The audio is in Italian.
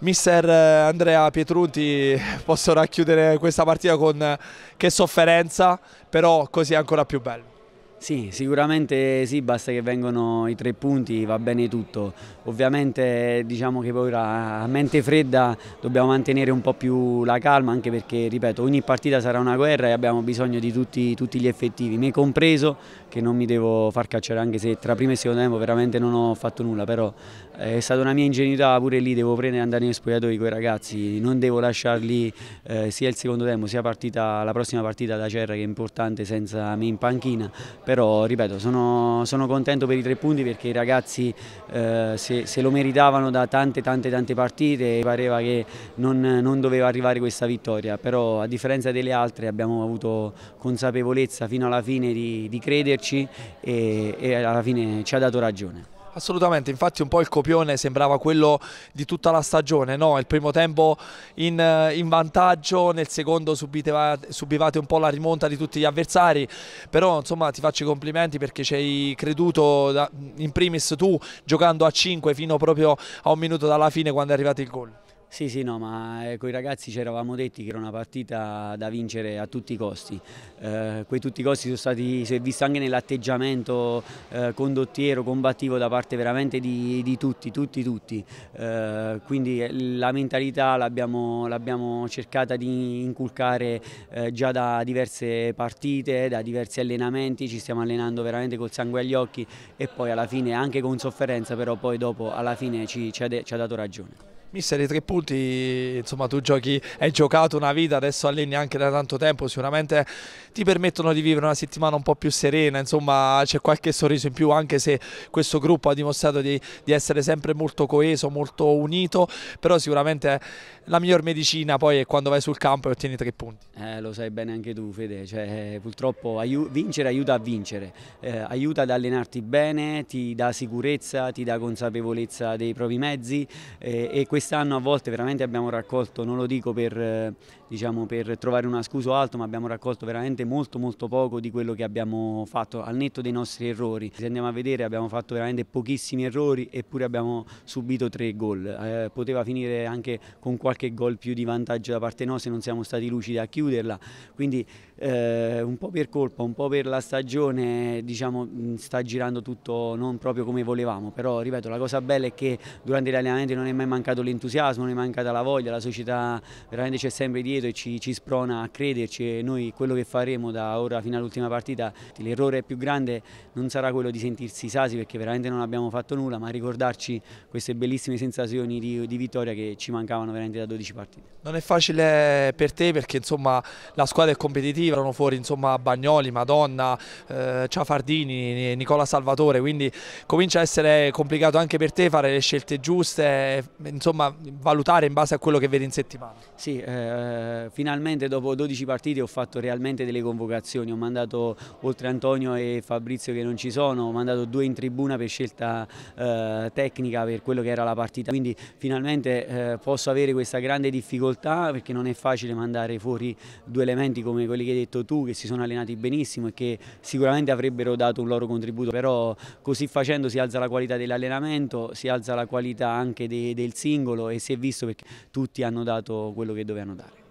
mister eh, Andrea Pietrunti posso racchiudere questa partita con eh, che sofferenza, però così è ancora più bello. Sì, sicuramente sì, basta che vengano i tre punti, va bene tutto. Ovviamente diciamo che poi ora a mente fredda dobbiamo mantenere un po' più la calma, anche perché, ripeto, ogni partita sarà una guerra e abbiamo bisogno di tutti, tutti gli effettivi, me compreso, che non mi devo far cacciare, anche se tra primo e secondo tempo veramente non ho fatto nulla, però eh, è stata una mia ingenuità, pure lì devo prendere e andare in spogliatoio con i ragazzi, non devo lasciarli eh, sia il secondo tempo, sia partita, la prossima partita da Cerra che è importante senza me in panchina però ripeto sono, sono contento per i tre punti perché i ragazzi eh, se, se, lo meritavano da tante tante tante partite pareva che non, non doveva arrivare questa vittoria, però a differenza delle altre abbiamo avuto consapevolezza fino alla fine di, di crederci e, e alla fine ci ha dato ragione. Assolutamente, infatti un po' il copione sembrava quello di tutta la stagione, no? il primo tempo in, eh, in vantaggio, nel secondo subitevate, subivate un po' la rimonta di tutti gli avversari, però insomma ti faccio i complimenti perché ci hai creduto da, in primis tu giocando a 5 fino proprio a un minuto dalla fine quando è arrivato il gol. Sì, sì, no, ma eh, con i ragazzi ci eravamo detti che era una partita da vincere a tutti i costi. Eh, quei tutti i costi sono stati, si è visto anche nell'atteggiamento eh, condottiero, combattivo da parte veramente di, di tutti, tutti, tutti. Eh, quindi eh, la mentalità l'abbiamo cercata di inculcare eh, già da diverse partite, da diversi allenamenti, ci stiamo allenando veramente col sangue agli occhi e poi alla fine anche con sofferenza, però poi dopo alla fine ci, ci, ha, ci ha dato ragione. Mister, i tre punti, insomma tu giochi, hai giocato una vita, adesso alleni anche da tanto tempo, sicuramente ti permettono di vivere una settimana un po' più serena, insomma c'è qualche sorriso in più anche se questo gruppo ha dimostrato di, di, essere sempre molto coeso, molto unito, però sicuramente la miglior medicina poi è quando vai sul campo e ottieni tre punti. Eh, lo sai bene anche tu Fede, cioè, eh, purtroppo aiu vincere aiuta a vincere, eh, aiuta ad allenarti bene, ti dà sicurezza, ti dà consapevolezza dei propri mezzi eh, e questo Quest'anno a volte veramente abbiamo raccolto, non lo dico per, eh, diciamo, per trovare un ascuso alto, ma abbiamo raccolto veramente molto molto poco di quello che abbiamo fatto al netto dei nostri errori. Se andiamo a vedere abbiamo fatto veramente pochissimi errori eppure abbiamo subito tre gol. Eh, poteva finire anche con qualche gol più di vantaggio da parte nostra, non siamo stati lucidi a chiuderla. Quindi eh, un po' per colpa, un po' per la stagione, diciamo, mm, sta girando tutto non proprio come volevamo, però ripeto, la cosa bella è che durante gli allenamenti non è mai mancato l'entusiasmo, ne manca la voglia, la società veramente c'è sempre dietro e ci, ci, sprona a crederci e noi quello che faremo da ora fino all'ultima partita, l'errore più grande non sarà quello di sentirsi sasi perché veramente non abbiamo fatto nulla, ma ricordarci queste bellissime sensazioni di, di vittoria che ci mancavano veramente da 12 partite. Non è facile per te perché insomma la squadra è competitiva, erano fuori insomma Bagnoli, Madonna, eh, Ciafardini, Nicola Salvatore, quindi comincia a essere complicato anche per te fare le scelte giuste, eh, insomma insomma, valutare in base a quello che vede in settimana. Sì, eh, finalmente dopo 12 partite ho fatto realmente delle convocazioni, ho mandato oltre Antonio e Fabrizio che non ci sono, ho mandato due in tribuna per scelta eh, tecnica per quello che era la partita, quindi finalmente eh, posso avere questa grande difficoltà perché non è facile mandare fuori due elementi come quelli che hai detto tu che si sono allenati benissimo e che sicuramente avrebbero dato un loro contributo, però così facendo si alza la qualità dell'allenamento, si alza la qualità anche de del singolo all'angolo e si è visto perché tutti hanno dato quello che dovevano dare.